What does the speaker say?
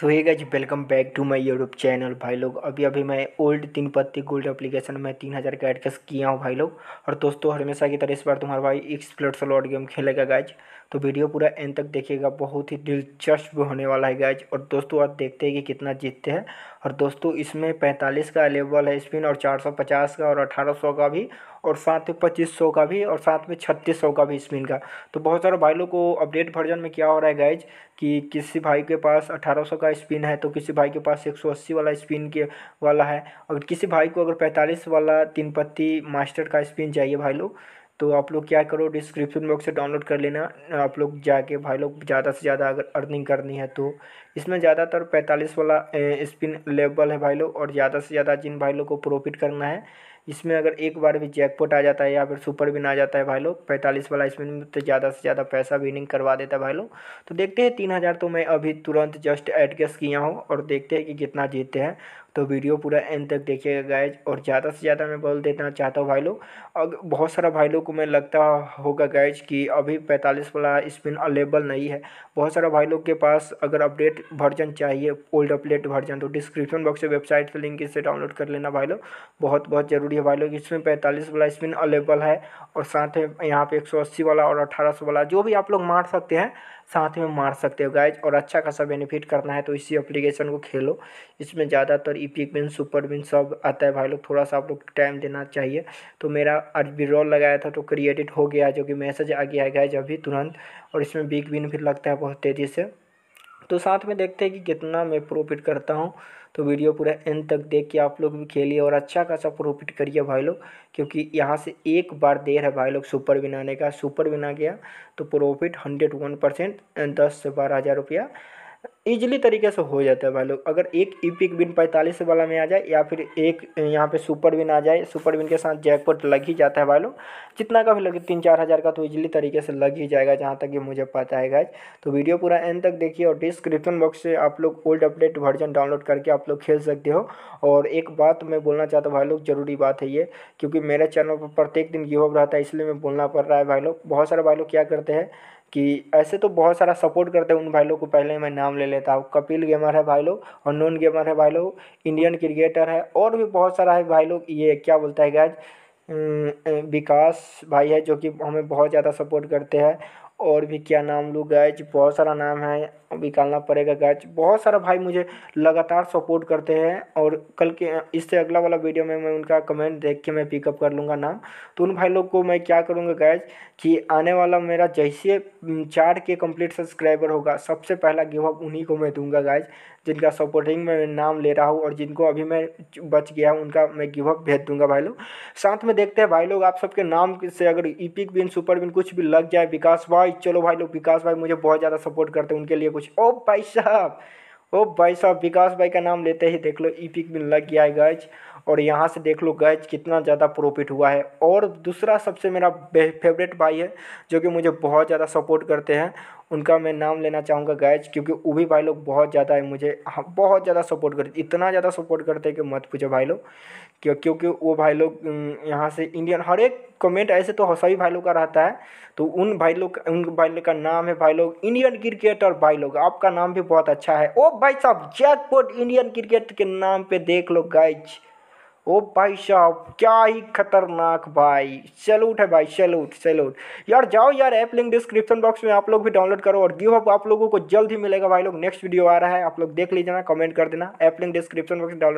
so hey guys welcome back to my YouTube channel भाई लोग अभी अभी मैं ओल्ड तीन पत्ती गोल्ड एप्लीकेशन में तीन हज़ार का एडकस किया हूँ भाई लोग और दोस्तों हमेशा की तरह इस बार तुम्हारा भाई एक्सप्लोर स्लॉट गेम खेलेगा गाइज तो वीडियो पूरा एंड तक देखिएगा बहुत ही दिलचस्प होने वाला है गाइज और दोस्तों आप देखते हैं कि कितना जीतते हैं और दोस्तों इसमें पैंतालीस का अवेलेबल है स्पिन और चार का और अठारह का भी और साथ में पच्चीस सौ का भी और साथ में छत्तीस सौ का भी स्पिन का तो बहुत सारे भाई लोग को अपडेट वर्जन में क्या हो रहा है गाइज कि किसी भाई के पास 1800 का स्पिन है तो किसी भाई के पास 180 वाला स्पिन के वाला है और किसी भाई को अगर 45 वाला तीन पत्ती मास्टर का स्पिन चाहिए भाई लोग तो आप लोग क्या करो डिस्क्रिप्शन बॉक्स से डाउनलोड कर लेना आप लोग जाके भाई लोग ज़्यादा से ज़्यादा अगर अर्निंग करनी है तो इसमें ज़्यादातर पैंतालीस वाला स्पिन लेवल है भाई लोग और ज़्यादा से ज़्यादा जिन भाई लोग को प्रॉफिट करना है इसमें अगर एक बार भी जैकपॉट आ जाता है या फिर सुपर विन आ जाता है भाई लोग पैंतालीस वाला इसमें तो ज़्यादा से ज़्यादा पैसा विनिंग करवा देता है भाई लोग तो देखते हैं तीन हज़ार तो मैं अभी तुरंत जस्ट एड गेस किया हूँ और देखते हैं कि कितना जीतते हैं तो वीडियो पूरा एंड तक देखिएगा गैज और ज़्यादा से ज़्यादा मैं बोल देना चाहता हूँ भाई लोग और बहुत सारा भाई लोग को मैं लगता होगा गैज कि अभी पैंतालीस वाला स्पिन अवेलेबल नहीं है बहुत सारा भाई लोग के पास अगर अपडेट वर्जन चाहिए ओल्ड अपडेट वर्जन तो डिस्क्रिप्शन बॉक्स से वेबसाइट का लिंक इससे डाउनलोड कर लेना भाई लोग बहुत बहुत ज़रूरी रही है भाई लोग इसमें पैंतालीस वाला स्पिन अवेलेबल है और साथ में यहाँ पे एक सौ अस्सी वाला और अठारह सौ वाला जो भी आप लोग मार सकते हैं साथ में मार सकते हो गाइज और अच्छा खासा बेनिफिट करना है तो इसी एप्लीकेशन को खेलो इसमें ज़्यादातर ईपिक बिन सुपर बिन सब आता है भाई लोग थोड़ा सा आप लोग टाइम देना चाहिए तो मेरा आज भी रोल लगाया था तो क्रिएटेड हो गया जो कि मैसेज आ गया है गाइज अभी तुरंत और इसमें बिग बिन फिर लगता है बहुत तेज़ी से तो साथ में देखते हैं कि कितना मैं प्रॉफिट करता हूँ तो वीडियो पूरा एंड तक देख के आप लोग भी खेलिए और अच्छा खासा प्रॉफिट करिए भाई लोग क्योंकि यहाँ से एक बार देर है भाई लोग सुपर बिनाने का सुपर बिना गया तो प्रॉफिट हंड्रेड वन परसेंट दस से बारह हज़ार रुपया इजीली तरीके से हो जाता है भाई लोग अगर एक इपिक विन पैंतालीस वाला में आ जाए या फिर एक यहाँ पे सुपर विन आ जाए सुपर विन के साथ जैकपॉट लग ही जाता है भाई लोग जितना का भी लगे तीन चार हज़ार का तो इजीली तरीके से लग ही जाएगा जहाँ तक ये मुझे पता है गाइज तो वीडियो पूरा एंड तक देखिए और डिस्क्रिप्शन बॉक्स से आप लोग ओल्ड अपडेट वर्जन डाउनलोड करके आप लोग खेल सकते हो और एक बात मैं बोलना चाहता हूँ भाई लोग ज़रूरी बात है ये क्योंकि मेरे चैनल पर प्रत्येक दिन गिव रहता है इसलिए मैं बोलना पड़ रहा है भाई लोग बहुत सारे भाई लोग क्या करते हैं कि ऐसे तो बहुत सारा सपोर्ट करते हैं उन भाई लोग को पहले मैं नाम ले लेता हूँ कपिल गेमर है भाई लोग और नॉन गेमर है भाई लोग इंडियन क्रिकेटर है और भी बहुत सारा है भाई लोग ये क्या बोलता है गैज विकास भाई है जो कि हमें बहुत ज़्यादा सपोर्ट करते हैं और भी क्या नाम लूँ गैच बहुत सारा नाम है अभी निकालना पड़ेगा गैच बहुत सारा भाई मुझे लगातार सपोर्ट करते हैं और कल के इससे अगला वाला वीडियो में मैं उनका कमेंट देख के मैं पिकअप कर लूँगा नाम तो उन भाई लोग को मैं क्या करूँगा गैच कि आने वाला मेरा जैसे चार के कंप्लीट सब्सक्राइबर होगा सबसे पहला गिव अप उन्हीं को मैं दूंगा गैच जिनका सपोर्टिंग में नाम ले रहा हूँ और जिनको अभी मैं बच गया हूँ उनका मैं गिव अप भेज दूंगा भाई लोग साथ में देखते हैं भाई लोग आप सबके नाम से अगर ईपिक बिन सुपर बिन कुछ भी लग जाए विकास भाई भाई चलो भाई लोग विकास भाई मुझे बहुत ज़्यादा सपोर्ट करते हैं उनके लिए कुछ ओ भाई साहब ओ भाई साहब विकास भाई का नाम लेते ही देख लो ई पिक में लग गया है गैज और यहाँ से देख लो गैज कितना ज़्यादा प्रॉफिट हुआ है और दूसरा सबसे मेरा फेवरेट भाई है जो कि मुझे बहुत ज़्यादा सपोर्ट करते हैं उनका मैं नाम लेना चाहूँगा गायज क्योंकि वो भी भाई लोग बहुत ज़्यादा है मुझे हाँ बहुत ज़्यादा सपोर्ट करते इतना ज़्यादा सपोर्ट करते हैं कि मत पूछो भाई लोग क्यों क्योंकि वो भाई लोग यहाँ से इंडियन हर एक कमेंट ऐसे तो सभी भाई लोग का रहता है तो उन भाई लोग उन भाई लोग का नाम है भाई लोग इंडियन क्रिकेटर भाई लोग आपका नाम भी बहुत अच्छा है ओ भाई साहब जैकपॉट इंडियन क्रिकेट के नाम पे देख लो गाइज ओ भाई साहब क्या ही खतरनाक भाई सैल्यूट है भाई सैल्यूट सैल्यूट यार जाओ यार ऐप लिंक डिस्क्रिप्शन बॉक्स में आप लोग भी डाउनलोड करो और गिव अप आप लोगों को जल्द ही मिलेगा भाई लोग नेक्स्ट वीडियो आ रहा है आप लोग देख लीजिए ना कमेंट कर देना app link description box download